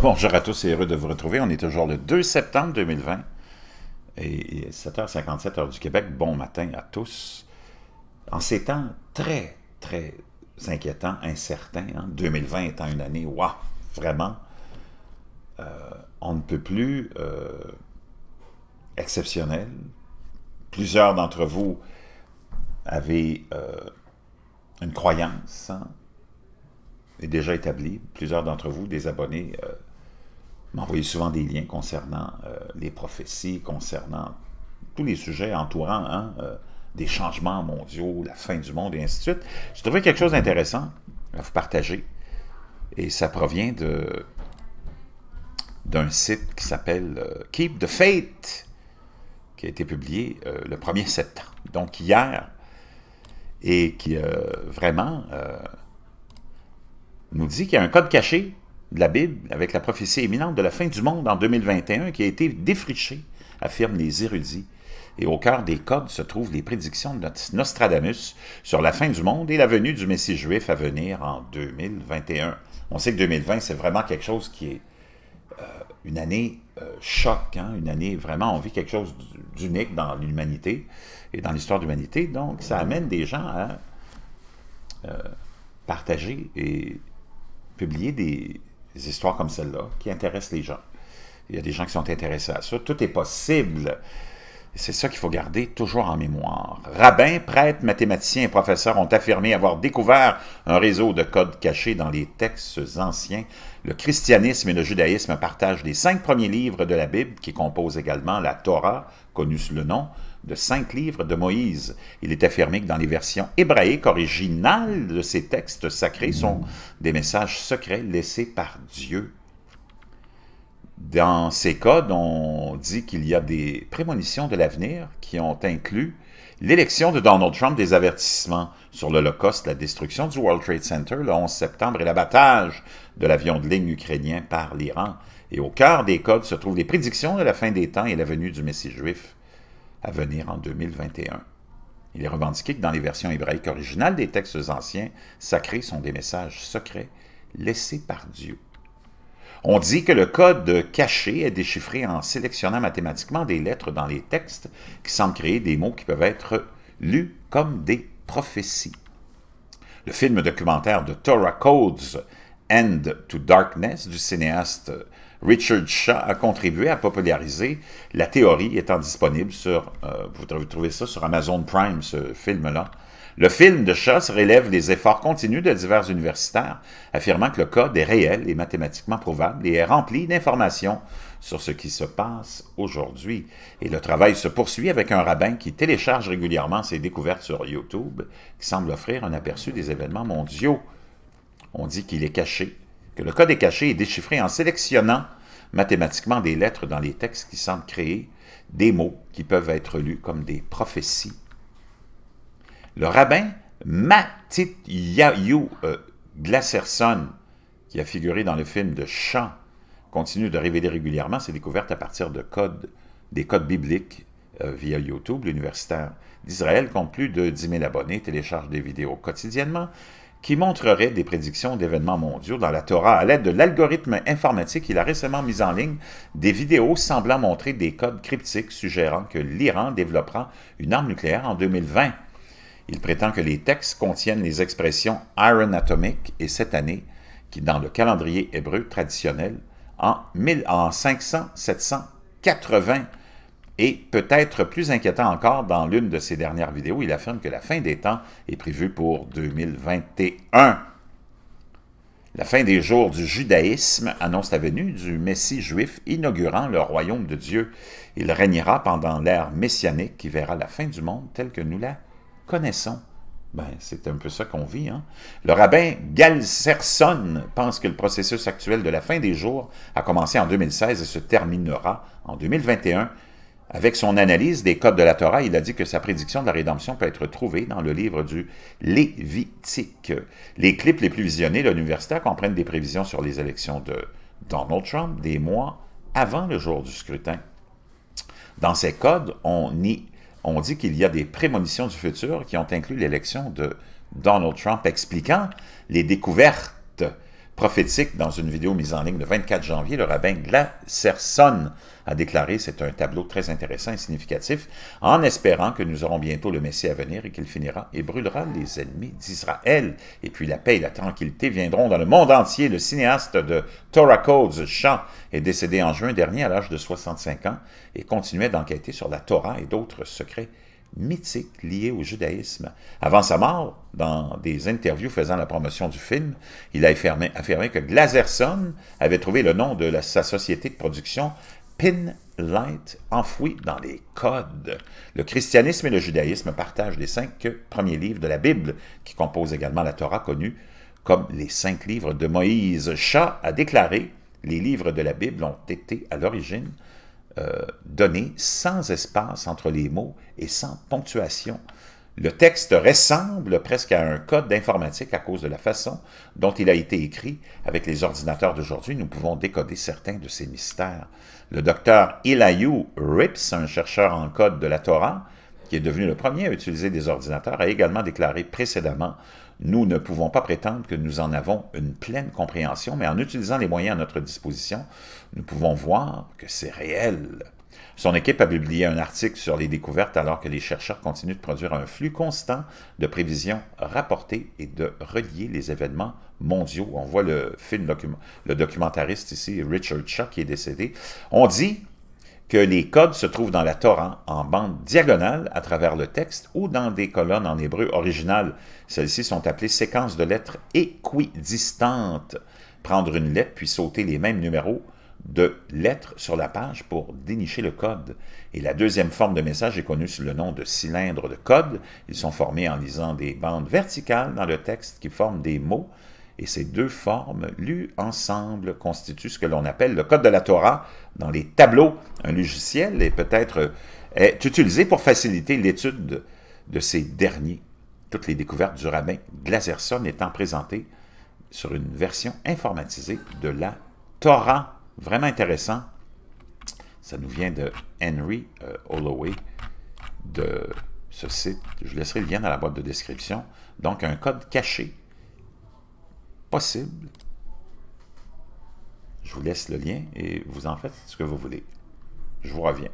bonjour à tous et heureux de vous retrouver. On est toujours le 2 septembre 2020 et 7h57 heure du Québec. Bon matin à tous. En ces temps très, très inquiétants, incertains, 2020 hein, étant une année, waouh, vraiment, euh, on ne peut plus euh, exceptionnel. Plusieurs d'entre vous avaient euh, une croyance, hein, déjà établi. Plusieurs d'entre vous, des abonnés, euh, m'envoyaient souvent des liens concernant euh, les prophéties, concernant tous les sujets entourant hein, euh, des changements mondiaux, la fin du monde et ainsi de suite. J'ai trouvé quelque chose d'intéressant à vous partager. Et ça provient de d'un site qui s'appelle Keep the Faith, qui a été publié le 1er septembre, donc hier, et qui vraiment nous dit qu'il y a un code caché de la Bible avec la prophétie éminente de la fin du monde en 2021 qui a été défriché, affirment les érudits. Et au cœur des codes se trouvent les prédictions de Nostradamus sur la fin du monde et la venue du Messie juif à venir en 2021. On sait que 2020, c'est vraiment quelque chose qui est euh, une année euh, choc, hein? une année vraiment, on vit quelque chose d'unique dans l'humanité et dans l'histoire de l'humanité. Donc, ça amène des gens à euh, partager et publier des, histoires comme celle-là qui intéressent les gens. Il y a des gens qui sont intéressés à ça. Tout est possible. C'est ça qu'il faut garder toujours en mémoire. Rabbins, prêtres, mathématiciens et professeurs ont affirmé avoir découvert un réseau de codes cachés dans les textes anciens. Le christianisme et le judaïsme partagent les cinq premiers livres de la Bible, qui composent également la Torah, connue sous le nom de cinq livres de Moïse. Il est affirmé que dans les versions hébraïques originales de ces textes sacrés sont des messages secrets laissés par Dieu. Dans ces codes, on dit qu'il y a des prémonitions de l'avenir qui ont inclus l'élection de Donald Trump, des avertissements sur l'Holocauste, la destruction du World Trade Center le 11 septembre et l'abattage de l'avion de ligne ukrainien par l'Iran. Et au cœur des codes se trouvent les prédictions de la fin des temps et la venue du Messie juif à venir en 2021. Il est revendiqué que dans les versions hébraïques originales des textes anciens, sacrés sont des messages secrets laissés par Dieu. On dit que le code caché est déchiffré en sélectionnant mathématiquement des lettres dans les textes qui semblent créer des mots qui peuvent être lus comme des prophéties. Le film documentaire de Torah Codes, End to Darkness du cinéaste Richard Shaw a contribué à populariser la théorie étant disponible sur, euh, vous trouvez ça sur Amazon Prime, ce film-là. Le film de Shaw relève les efforts continus de divers universitaires, affirmant que le code est réel et mathématiquement prouvable et est rempli d'informations sur ce qui se passe aujourd'hui. Et le travail se poursuit avec un rabbin qui télécharge régulièrement ses découvertes sur YouTube, qui semble offrir un aperçu des événements mondiaux. On dit qu'il est caché que le code est caché et déchiffré en sélectionnant mathématiquement des lettres dans les textes qui semblent créer des mots qui peuvent être lus comme des prophéties. Le rabbin Matit Yahou euh, qui a figuré dans le film de Chant, continue de révéler régulièrement ses découvertes à partir de codes, des codes bibliques euh, via YouTube. L'universitaire d'Israël compte plus de 10 000 abonnés, télécharge des vidéos quotidiennement, qui montrerait des prédictions d'événements mondiaux dans la Torah à l'aide de l'algorithme informatique. Il a récemment mis en ligne des vidéos semblant montrer des codes cryptiques suggérant que l'Iran développera une arme nucléaire en 2020. Il prétend que les textes contiennent les expressions Iron Atomic et cette année, qui dans le calendrier hébreu traditionnel, en, en 500, 780, et peut-être plus inquiétant encore, dans l'une de ses dernières vidéos, il affirme que la fin des temps est prévue pour 2021. La fin des jours du judaïsme annonce la venue du Messie juif inaugurant le royaume de Dieu. Il régnera pendant l'ère messianique qui verra la fin du monde telle que nous la connaissons. Ben, c'est un peu ça qu'on vit. Hein? Le rabbin Galserson pense que le processus actuel de la fin des jours a commencé en 2016 et se terminera en 2021 avec son analyse des codes de la Torah, il a dit que sa prédiction de la rédemption peut être trouvée dans le livre du Lévitique. Les clips les plus visionnés de l'universitaire comprennent des prévisions sur les élections de Donald Trump des mois avant le jour du scrutin. Dans ces codes, on, on dit qu'il y a des prémonitions du futur qui ont inclus l'élection de Donald Trump, expliquant les découvertes prophétique dans une vidéo mise en ligne le 24 janvier, le rabbin Glaserson a déclaré c'est un tableau très intéressant et significatif, en espérant que nous aurons bientôt le Messie à venir et qu'il finira et brûlera les ennemis d'Israël. Et puis la paix et la tranquillité viendront dans le monde entier. Le cinéaste de Torah Codes, Shah, est décédé en juin dernier à l'âge de 65 ans et continuait d'enquêter sur la Torah et d'autres secrets mythique lié au judaïsme. Avant sa mort, dans des interviews faisant la promotion du film, il a affirmé, que Glazerson avait trouvé le nom de sa société de production Pin Light, enfoui dans les codes. Le christianisme et le judaïsme partagent les cinq premiers livres de la Bible, qui composent également la Torah connue comme les cinq livres de Moïse. Shah a déclaré les livres de la Bible ont été à l'origine euh, donné sans espace entre les mots et sans ponctuation. Le texte ressemble presque à un code d'informatique à cause de la façon dont il a été écrit. Avec les ordinateurs d'aujourd'hui, nous pouvons décoder certains de ces mystères. Le docteur Elihu Rips, un chercheur en code de la Torah, est devenu le premier à utiliser des ordinateurs, a également déclaré précédemment Nous ne pouvons pas prétendre que nous en avons une pleine compréhension, mais en utilisant les moyens à notre disposition, nous pouvons voir que c'est réel. Son équipe a publié un article sur les découvertes alors que les chercheurs continuent de produire un flux constant de prévisions rapportées et de relier les événements mondiaux. On voit le film, le documentariste ici, Richard Shaw, qui est décédé. On dit que les codes se trouvent dans la Torah en bande diagonale à travers le texte ou dans des colonnes en hébreu original. Celles-ci sont appelées séquences de lettres équidistantes. Prendre une lettre puis sauter les mêmes numéros de lettres sur la page pour dénicher le code. Et la deuxième forme de message est connue sous le nom de cylindre de code. Ils sont formés en lisant des bandes verticales dans le texte qui forment des mots et ces deux formes lues ensemble constituent ce que l'on appelle le code de la Torah dans les tableaux. Un logiciel est peut-être euh, utilisé pour faciliter l'étude de ces derniers. Toutes les découvertes du rabbin Glazerson étant présentées sur une version informatisée de la Torah. Vraiment intéressant. Ça nous vient de Henry euh, Holloway de ce site. Je laisserai le lien dans la boîte de description. Donc, un code caché possible. Je vous laisse le lien et vous en faites ce que vous voulez. Je vous reviens.